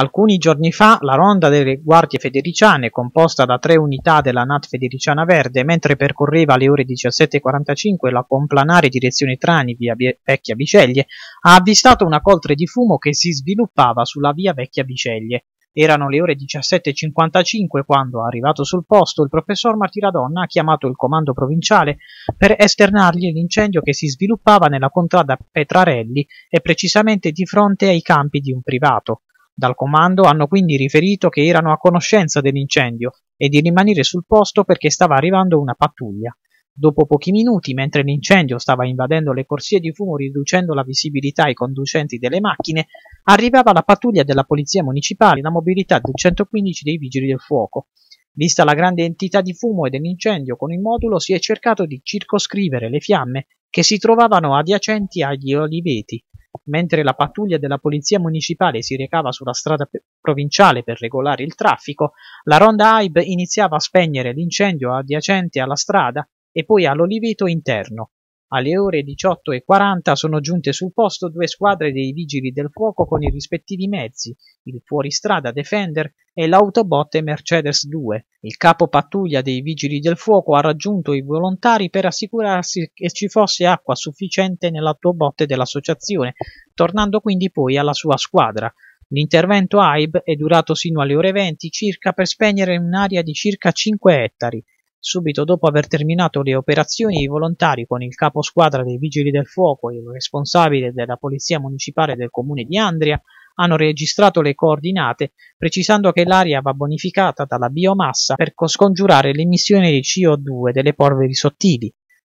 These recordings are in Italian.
Alcuni giorni fa la ronda delle guardie federiciane, composta da tre unità della NAT federiciana verde, mentre percorreva alle ore 17.45 la complanare direzione Trani via Vecchia Biceglie, ha avvistato una coltre di fumo che si sviluppava sulla via Vecchia Biceglie. Erano le ore 17.55 quando, arrivato sul posto, il professor Martiradonna ha chiamato il comando provinciale per esternargli l'incendio che si sviluppava nella contrada Petrarelli e precisamente di fronte ai campi di un privato. Dal comando hanno quindi riferito che erano a conoscenza dell'incendio e di rimanere sul posto perché stava arrivando una pattuglia. Dopo pochi minuti, mentre l'incendio stava invadendo le corsie di fumo riducendo la visibilità ai conducenti delle macchine, arrivava la pattuglia della Polizia Municipale e la mobilità del 115 dei Vigili del Fuoco. Vista la grande entità di fumo e dell'incendio con il modulo si è cercato di circoscrivere le fiamme che si trovavano adiacenti agli oliveti Mentre la pattuglia della polizia municipale si recava sulla strada pe- provinciale per regolare il traffico, la ronda AIB iniziava a spegnere l'incendio adiacente alla strada e poi all'oliveto interno, alle ore 18.40 sono giunte sul posto due squadre dei vigili del fuoco con i rispettivi mezzi, il fuoristrada Defender e l'autobotte Mercedes 2. Il capo pattuglia dei vigili del fuoco ha raggiunto i volontari per assicurarsi che ci fosse acqua sufficiente nell'autobotte dell'associazione, tornando quindi poi alla sua squadra. L'intervento AIB è durato sino alle ore 20 circa per spegnere un'area di circa 5 ettari Subito dopo aver terminato le operazioni i volontari con il capo squadra dei Vigili del Fuoco e il responsabile della Polizia Municipale del Comune di Andria hanno registrato le coordinate precisando che l'aria va bonificata dalla biomassa per scongiurare l'emissione di CO2 delle polveri sottili.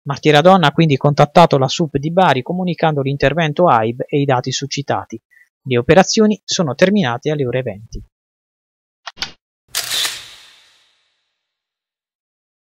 Martiradonna ha quindi contattato la SUP di Bari comunicando l'intervento AIB e i dati suscitati. Le operazioni sono terminate alle ore 20.